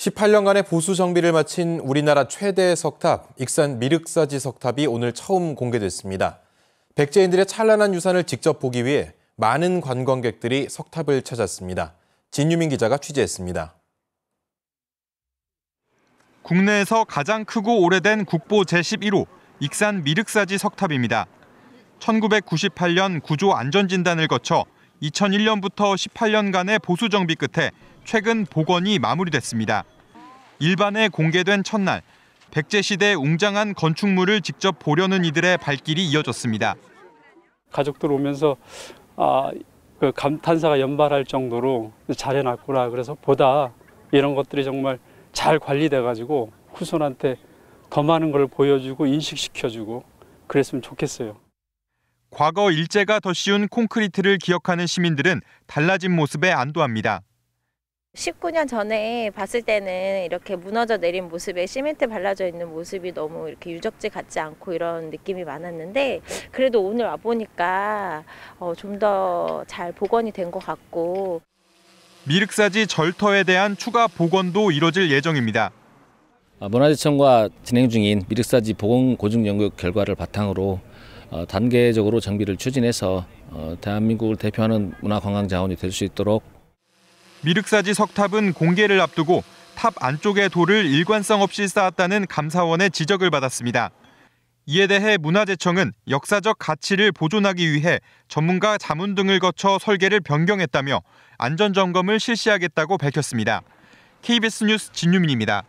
18년간의 보수 정비를 마친 우리나라 최대 석탑, 익산 미륵사지 석탑이 오늘 처음 공개됐습니다. 백제인들의 찬란한 유산을 직접 보기 위해 많은 관광객들이 석탑을 찾았습니다. 진유민 기자가 취재했습니다. 국내에서 가장 크고 오래된 국보 제11호 익산 미륵사지 석탑입니다. 1998년 구조 안전진단을 거쳐 2001년부터 18년간의 보수 정비 끝에 최근 복원이 마무리됐습니다. 일반에 공개된 첫날 백제시대 웅장한 건축물을 직접 보려는 이들의 발길이 이어졌습니다. 가족들 오면서 아, 그 감탄사가 연발할 정도로 잘 해놨구나. 그래서 보다 이런 것들이 정말 잘 관리돼가지고 후손한테 더 많은 걸 보여주고 인식시켜주고 그랬으면 좋겠어요. 과거 일제가 더 씌운 콘크리트를 기억하는 시민들은 달라진 모습에 안도합니다. 19년 전에 봤을 때는 이렇게 무너져 내린 모습에 시멘트 발라져 있는 모습이 너무 이렇게 유적지 같지 않고 이런 느낌이 많았는데 그래도 오늘 와보니까 어 좀더 잘 복원이 된 것 같고 미륵사지 절터에 대한 추가 복원도 이뤄질 예정입니다. 아, 문화재청과 진행 중인 미륵사지 복원 고증 연구 결과를 바탕으로 어, 단계적으로 정비를 추진해서 어, 대한민국을 대표하는 문화관광 자원이 될 수 있도록 미륵사지 석탑은 공개를 앞두고 탑 안쪽의 돌을 일관성 없이 쌓았다는 감사원의 지적을 받았습니다. 이에 대해 문화재청은 역사적 가치를 보존하기 위해 전문가 자문 등을 거쳐 설계를 변경했다며 안전점검을 실시하겠다고 밝혔습니다. KBS 뉴스 진유민입니다.